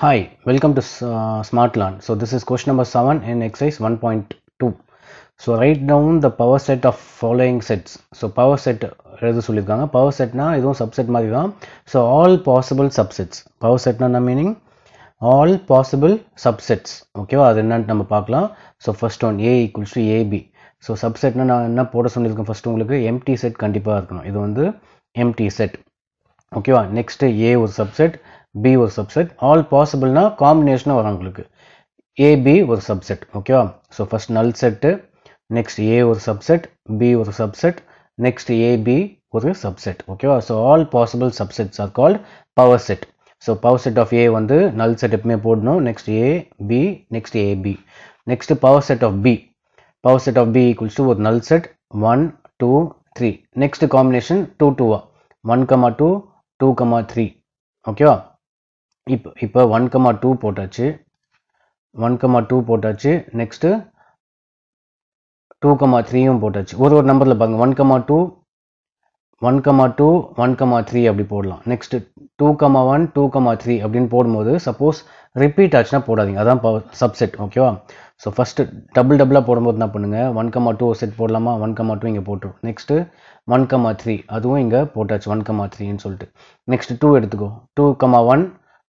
Hi, welcome to uh, SmartLearn. So this is question number 7 in exercise 1.2. So write down the power set of following sets. So power set எழுத சொல்லியிருக்காங்க power செட்னா இதுவும் subset மாதிரி தான் so all possible subsets power செட்னா meaning all possible subsets ஓகேவா அது என்னன்னு நம்ம பார்க்கலாம் so first one A equals to AB so சப்செட்னா நான் என்ன போட சொல்லியிருக்கேன் ஃபர்ஸ்ட் உங்களுக்கு எம்டி செட் கண்டிப்பாக இருக்கணும் இது வந்து எம்டி செட் ஓகேவா நெக்ஸ்ட்டு ஏ ஒரு சப்செட் பி ஒரு சப்செட் ஆல் பாசிபிள்னா காம்பினேஷனாக வரும் உங்களுக்கு ஏபி ஒரு சப்செட் ஓகேவா so first null set next A ஒரு சப்செட் பி ஒரு சப்செட் நெக்ஸ்ட் ஏபி ஒரு சப்செட் ஓகேவா so all possible subsets are called power set so power set of A வந்து நல் செட் எப்பவுமே போடணும் next A B next AB next power set of B power set of B equals to ஒரு null set one two three next combination two டூவா one comma two two comma three ஓகேவா இப்போ இப்போ one comma two போட்டாச்சு one comma two போட்டாச்சு next two comma த்ரீயும் போட்டாச்சு ஒரு ஒரு நம்பரில் பாருங்கள் one comma two one comma two one comma three அப்படி போடலாம் next two comma one two comma three அப்படின்னு போடும்போது சப்போஸ் ரிப்பீட் ஆச்சுன்னா போடாதீங்க அதான் சப்செட் ஓகேவா ஸோ ஃபஸ்ட்டு டபுள் டபுளாக போடும்போது என்ன பண்ணுங்கள் ஒன் கமா டூ செட் போடலாமா ஒன் கமா டூ இங்கே போட்டுரும் நெக்ஸ்ட்டு ஒன் கமா த்ரீ அதுவும் இங்கே போட்டாச்சு ஒன் கமா த்ரீன்னு சொல்லிட்டு நெக்ஸ்ட்டு டூ எடுத்துக்கோ two comma one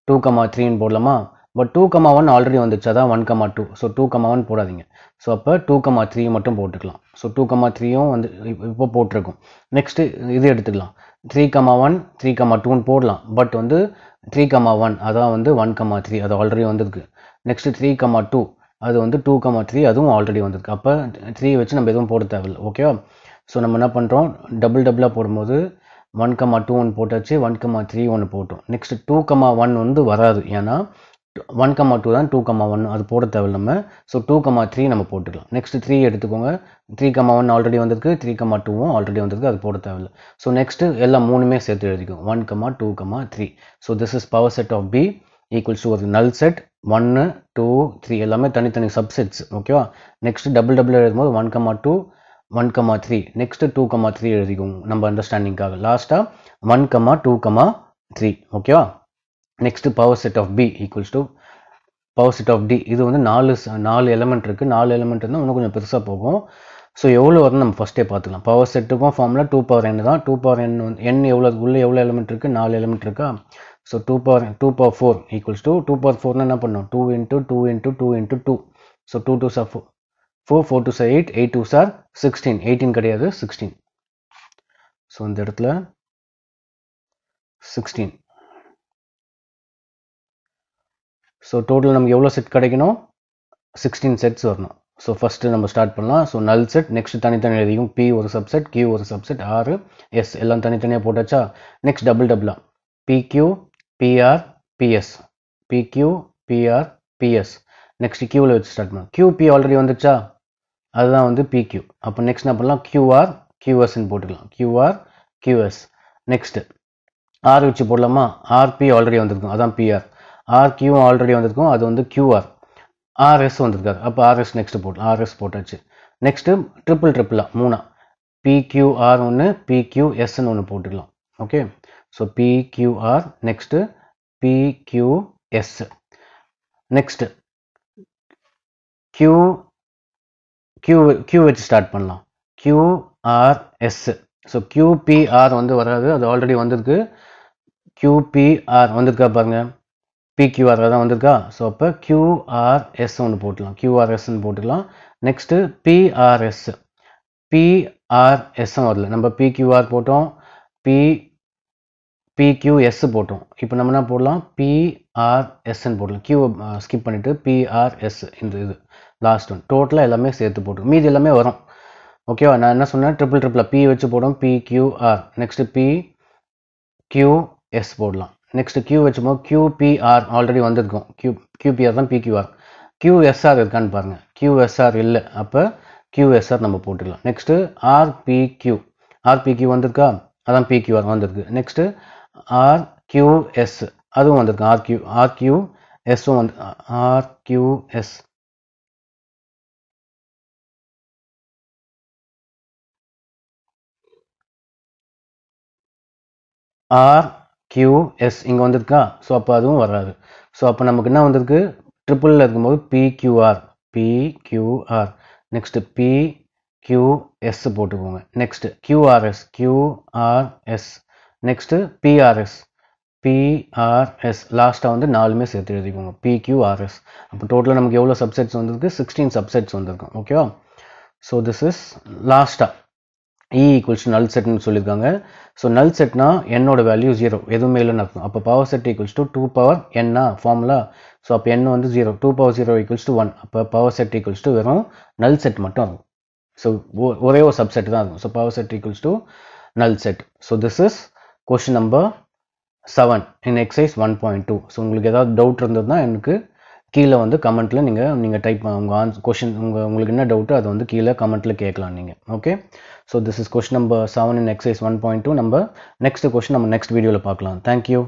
two comma த்ரீன்னு போடலாமா but two comma one already வந்துச்சு அதான் one comma two so two comma one போடாதீங்க ஸோ அப்போ டூ கமா த்ரீ மட்டும் போட்டுக்கலாம் ஸோ டூ கமா த்ரீயும் வந்து இப்போ போட்டிருக்கும் நெக்ஸ்ட்டு இது எடுத்துக்கலாம் three comma one three comma டூன்னு போடலாம் பட் வந்து த்ரீ கமா ஒன் அதான் வந்து ஒன் கமா த்ரீ அது ஆல்ரெடி வந்திருக்கு நெக்ஸ்ட்டு த்ரீ கமா டூ அது வந்து டூ கமா த்ரீ அதுவும் ஆல்ரெடி வந்திருக்கு அப்போ த்ரீ வச்சு நம்ம எதுவும் போட தேவையில்லை ஓகேவா ஸோ நம்ம என்ன பண்ணுறோம் டபுள் டபுளாக போடும்போது ஒன் கம்மா டூ ஒன்று போட்டாச்சு ஒன் கமா த்ரீ ஒன்று போட்டோம் நெக்ஸ்ட் டூ கமா ஒன் வந்து வராது ஏன்னா ஒன் கம்மா டூ தான் டூ கமா ஒன் அது போட தேவை நம்ம ஸோ டூ கம்மா த்ரீ நம்ம போட்டுக்கலாம் நெக்ஸ்ட் த்ரீ எடுத்துக்கோங்க த்ரீ கம்மா ஒன் ஆல்ரெடி வந்திருக்கு த்ரீ கமா டூவும் ஆல்ரெடி வந்திருக்கு அது போட தேவையில்லை ஸோ நெக்ஸ்ட்டு எல்லாம் மூணுமே சேர்த்து எழுதிக்கும் one comma two comma three so this is power set of B equals to ஒரு நல் செட் ஒன்று டூ த்ரீ எல்லாமே தனித்தனி சப்செட்ஸ் ஓகேவா நெக்ஸ்ட் டபுள் டபுள் எழுதும்போது one comma two one comma three next two comma three எழுதிக்கோங்க நம்ம அண்டர்ஸ்டாண்டிங்காக லாஸ்ட்டாக one comma two comma three ஓகேவா next power set of B equals to power set of D இது வந்து நாலு நாலு எலமெண்ட் இருக்குது நாலு எலமெண்ட் இருந்தால் இன்னும் கொஞ்சம் பெருசாக போகும் ஸோ எவ்வளோ வரும்னு நம்ம ஃபஸ்ட்டே பார்த்துக்கலாம் பவர் செட்டுக்கும் ஃபார்முலா டூ பவர் என் தான் டூ பவர் என் வந்து என் எவ்வளோ உள்ளே எவ்வளோ எலமெண்ட் இருக்குது நாலு எலமெண்ட் இருக்கா so two power two power four equals to two பவர் ஃபோர்னால் என்ன பண்ணும் two into two into two into two so two twos are four four four twos are eight eight twos are sixteen eighteen கிடையாது sixteen so அந்த இடத்துல sixteen so total நமக்கு எவ்வளோ set கிடைக்கணும் sixteen sets வரணும் so first நம்ம start பண்ணலாம் so null set next தனித்தனி எழுதிக்கும் பி ஒரு சப்செட் கியூ ஒரு சப்செட் ஆறு எஸ் எல்லாம் தனித்தனியாக போட்டாச்சா நெக்ஸ்ட் டபுள் டபுளாக PQ PR PS PQ PR PS next கியூவில் வச்சு ஸ்டார்ட் பண்ணலாம் கியூபி ஆல்ரெடி வந்துச்சா அதுதான் வந்து பிக்யூ அப்போ நெக்ஸ்ட் என்ன பண்ணலாம் கியூஆர் கியூஎஸ்ன்னு போட்டுக்கலாம் கியூஆர் கியூஎஸ் நெக்ஸ்ட்டு ஆர் வச்சு போடலாமா ஆர்பி ஆல்ரெடி வந்திருக்கும் அதான் பிஆர் கியூ ஆல்ரெடி வந்திருக்கும் அது வந்து கியூஆர் ஆர்எஸ் வந்திருக்காரு அப்போ ஆர்எஸ் நெக்ஸ்ட் போடலாம் ஆர்எஸ் போட்டாச்சு நெக்ஸ்ட்டு ட்ரிபிள் ட்ரிபிளாக மூணா பிக்யூஆர் ஒன்று பிக்யூஎஸ்ன்னு ஒன்று போட்டுக்கலாம் okay so PQR next next next Q Q வச்சு ஸ்டார்ட் பண்ணலாம் கியூஆர்எஸ் ஸோ கியூபிஆர் வந்து வராது அது ஆல்ரெடி வந்திருக்கு கியூபிஆர் வந்திருக்கா பாருங்கள் பிக்யூஆர் தான் வந்திருக்கா ஸோ அப்போ கியூஆர்எஸ் ஒன்று போட்டுலாம் கியூஆர்எஸ்ன்னு போட்டுக்கலாம் நெக்ஸ்ட்டு பிஆர்எஸ் பிஆர்எஸ்ஸும் வரல நம்ம பிக்யூஆர் போட்டோம் பி PQS போட்டும் இப்போ நம்ம என்ன போடலாம் பிஆர்எஸ்ன்னு போடலாம் Q ஸ்கிப் பண்ணிவிட்டு PRS இந்த இது last one டோட்டலாக எல்லாமே சேர்த்து போட்டோம் மீதி எல்லாமே வரும் ஓகேவா நான் என்ன சொன்னேன் triple ட்ரிப்பில் P வச்சு போடும் PQR நெக்ஸ்ட்டு பி கியூஎஸ் போடலாம் நெக்ஸ்ட் கியூ வச்சுப்போம் கியூபிஆர் ஆல்ரெடி வந்திருக்கும் கியூ கியூபிஆர் தான் பிக்யூஆர் QSR இருக்கான் பாருங்கள் QSR இல்லை அப்போ QSR நம்ம போட்டுக்கலாம் நெக்ஸ்ட்டு RPQ RPQ வந்திருக்கா அதான் PQR வந்திருக்கு நெக்ஸ்ட்டு ஆர்கியூஎஸ் அதுவும் வந்திருக்கு ஆர்கியூ ஆர்கியூஎஸ்ஸும் வந்து ஆர்கியூஎஸ் ஆர் கியூஎஸ் இங்கே வந்திருக்கா ஸோ அப்போ அதுவும் வராது ஸோ அப்போ நமக்கு என்ன வந்திருக்கு ட்ரிபிளில் இருக்கும்போது PQR PQR next P QS போட்டுக்கோங்க next QRS QRS next PRS PRS லாஸ்ட்டாக வந்து நாலுமே சேர்த்து எழுதிக்கோங்க பிக்யூஆர்எஸ் அப்போ டோட்டலாக நமக்கு எவ்வளோ சப்செட்ஸ் வந்திருக்கு சிக்ஸ்டீன் சப்செட்ஸ் வந்திருக்கும் ஓகேவா ஸோ திஸ் இஸ் லாஸ்ட்டாக இ ஈக்குவல்ஸ் நல் செட்னு சொல்லியிருக்காங்க ஸோ நல் செட்னா என்னோட வேல்யூ ஜீரோ எதுவுமே இல்லைன்னு அர்த்தம் அப்போ power set equals to two power என்னா ஃபார்முலா ஸோ அப்போ என் வந்து zero two power zero equals to one அப்போ பவர் செட் ஈக்குவல்ஸ் டு வெறும் நல் செட் மட்டும் இருக்கும் ஸோ ஒரே ஒரு சப்செட் தான் இருக்கும் so power set equals to null set so this is question number seven in exercise one point two so உங்களுக்கு ஏதாவது டவுட் இருந்ததுன்னா எனக்கு கீழே வந்து கமெண்ட்டில் நீங்கள் நீங்கள் டைப் உங்கள் ஆன்ஸ் கொஷின் உங்கள் உங்களுக்கு என்ன டவுட்டோ அதை வந்து கீழே கமெண்ட்டில் கேட்கலாம் நீங்கள் okay so this is question number seven in exercise one point two நம்ம நெக்ஸ்ட் கொஷின் நம்ம நெக்ஸ்ட் வீடியோவில் பார்க்கலாம் தேங்க்யூ